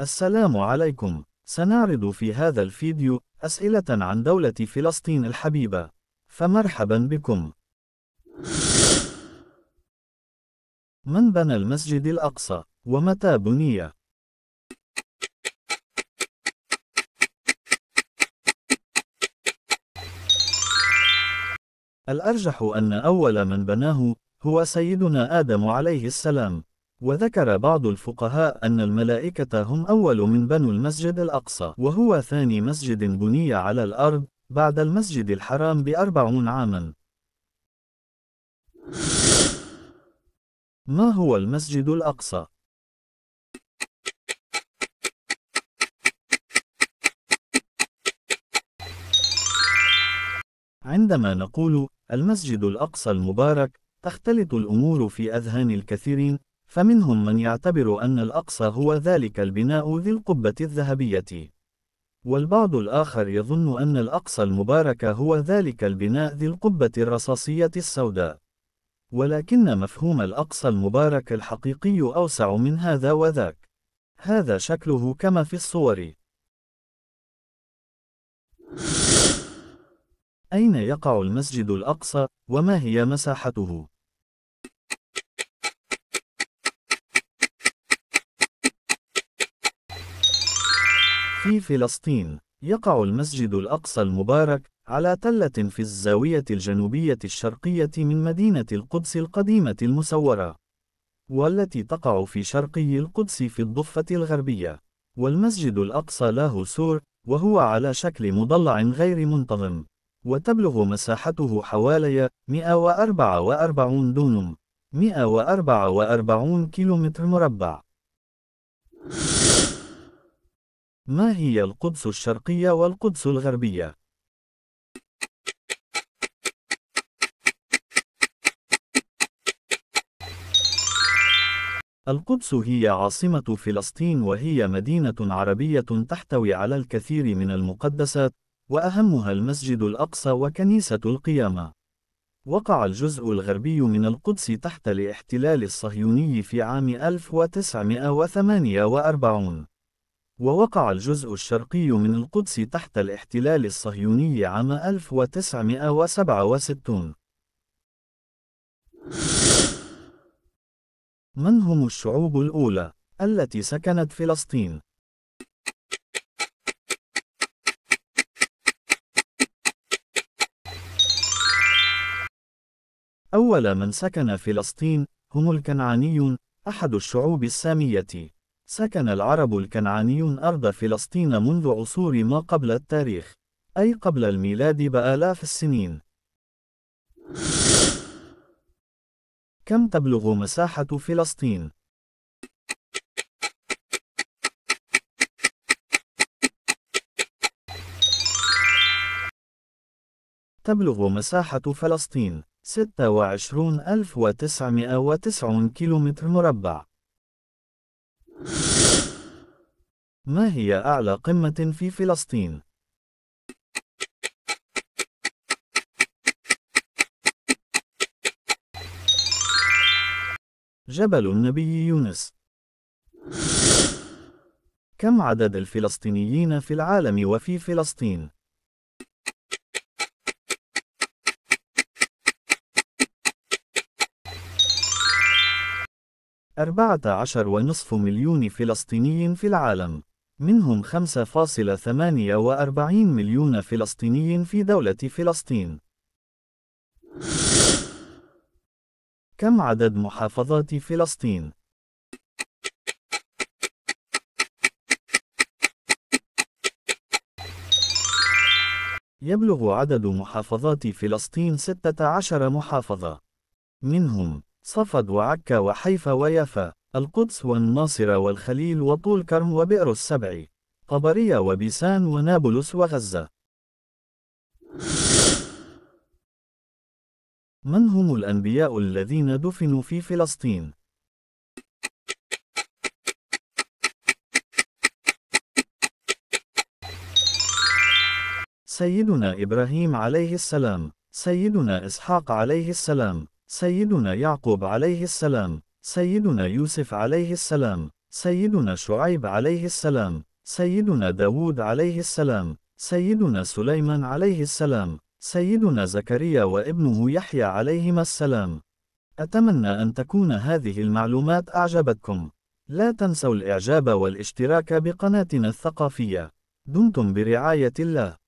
السلام عليكم سنعرض في هذا الفيديو أسئلة عن دولة فلسطين الحبيبة فمرحبا بكم من بنى المسجد الأقصى ومتى بني؟ الأرجح أن أول من بناه هو سيدنا آدم عليه السلام وذكر بعض الفقهاء أن الملائكة هم أول من بنوا المسجد الأقصى وهو ثاني مسجد بني على الأرض بعد المسجد الحرام بأربعون عاما ما هو المسجد الأقصى؟ عندما نقول المسجد الأقصى المبارك تختلط الأمور في أذهان الكثيرين فمنهم من يعتبر أن الأقصى هو ذلك البناء ذي القبة الذهبية والبعض الآخر يظن أن الأقصى المبارك هو ذلك البناء ذي القبة الرصاصية السوداء ولكن مفهوم الأقصى المبارك الحقيقي أوسع من هذا وذاك هذا شكله كما في الصور أين يقع المسجد الأقصى وما هي مساحته؟ في فلسطين يقع المسجد الأقصى المبارك على تلة في الزاوية الجنوبية الشرقية من مدينة القدس القديمة المسورة والتي تقع في شرقي القدس في الضفة الغربية والمسجد الأقصى له سور وهو على شكل مضلع غير منتظم وتبلغ مساحته حوالي 144 دونم 144 كيلومتر مربع ما هي القدس الشرقية والقدس الغربية؟ القدس هي عاصمة فلسطين وهي مدينة عربية تحتوي على الكثير من المقدسات، وأهمها المسجد الأقصى وكنيسة القيامة. وقع الجزء الغربي من القدس تحت الاحتلال الصهيوني في عام 1948. ووقع الجزء الشرقي من القدس تحت الاحتلال الصهيوني عام 1967 من هم الشعوب الأولى التي سكنت فلسطين؟ أول من سكن فلسطين هم الكنعانيون أحد الشعوب السامية سكن العرب الكنعانيون أرض فلسطين منذ عصور ما قبل التاريخ أي قبل الميلاد بآلاف السنين كم تبلغ مساحة فلسطين؟ تبلغ مساحة فلسطين 26990 كيلومتر مربع ما هي أعلى قمة في فلسطين؟ جبل النبي يونس كم عدد الفلسطينيين في العالم وفي فلسطين؟ 14.5 مليون فلسطيني في العالم منهم 5.48 مليون فلسطيني في دولة فلسطين كم عدد محافظات فلسطين؟ يبلغ عدد محافظات فلسطين 16 محافظة منهم صفد وعكا وحيفا ويافا القدس والناصرة والخليل وطول كرم وبئر السبع طبرية وبيسان ونابلس وغزة من هم الأنبياء الذين دفنوا في فلسطين؟ سيدنا إبراهيم عليه السلام، سيدنا إسحاق عليه السلام، سيدنا يعقوب عليه السلام سيدنا يوسف عليه السلام سيدنا شعيب عليه السلام سيدنا داود عليه السلام سيدنا سليمان عليه السلام سيدنا زكريا وابنه يحيى عليهما السلام أتمنى أن تكون هذه المعلومات أعجبتكم لا تنسوا الإعجاب والاشتراك بقناتنا الثقافية دمتم برعاية الله